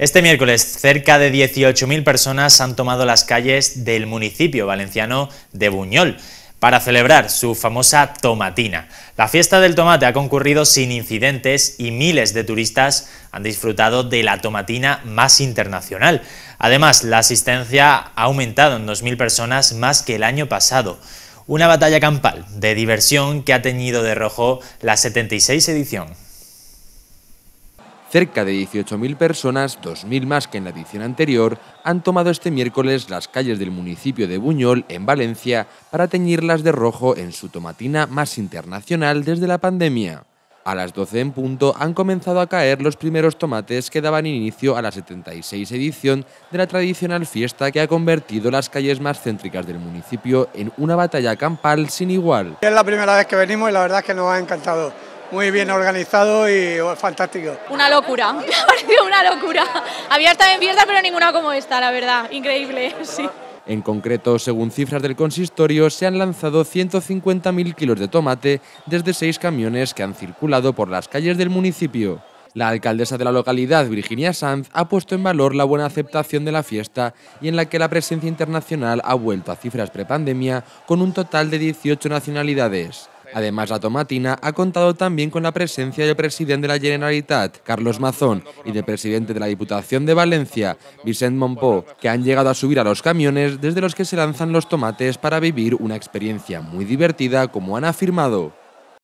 Este miércoles, cerca de 18.000 personas han tomado las calles del municipio valenciano de Buñol para celebrar su famosa tomatina. La fiesta del tomate ha concurrido sin incidentes y miles de turistas han disfrutado de la tomatina más internacional. Además, la asistencia ha aumentado en 2.000 personas más que el año pasado. Una batalla campal de diversión que ha teñido de rojo la 76 edición. Cerca de 18.000 personas, 2.000 más que en la edición anterior, han tomado este miércoles las calles del municipio de Buñol, en Valencia, para teñirlas de rojo en su tomatina más internacional desde la pandemia. A las 12 en punto han comenzado a caer los primeros tomates que daban inicio a la 76 edición de la tradicional fiesta que ha convertido las calles más céntricas del municipio en una batalla campal sin igual. Es la primera vez que venimos y la verdad es que nos ha encantado muy bien organizado y oh, fantástico. Una locura, me ha parecido una locura. Había estado en fiestas, pero ninguna como esta, la verdad. Increíble, sí. En concreto, según cifras del consistorio, se han lanzado 150.000 kilos de tomate desde seis camiones que han circulado por las calles del municipio. La alcaldesa de la localidad, Virginia Sanz, ha puesto en valor la buena aceptación de la fiesta y en la que la presencia internacional ha vuelto a cifras prepandemia con un total de 18 nacionalidades. Además, la tomatina ha contado también con la presencia del presidente de la Generalitat, Carlos Mazón, y del presidente de la Diputación de Valencia, Vicent Monpó, que han llegado a subir a los camiones desde los que se lanzan los tomates para vivir una experiencia muy divertida, como han afirmado.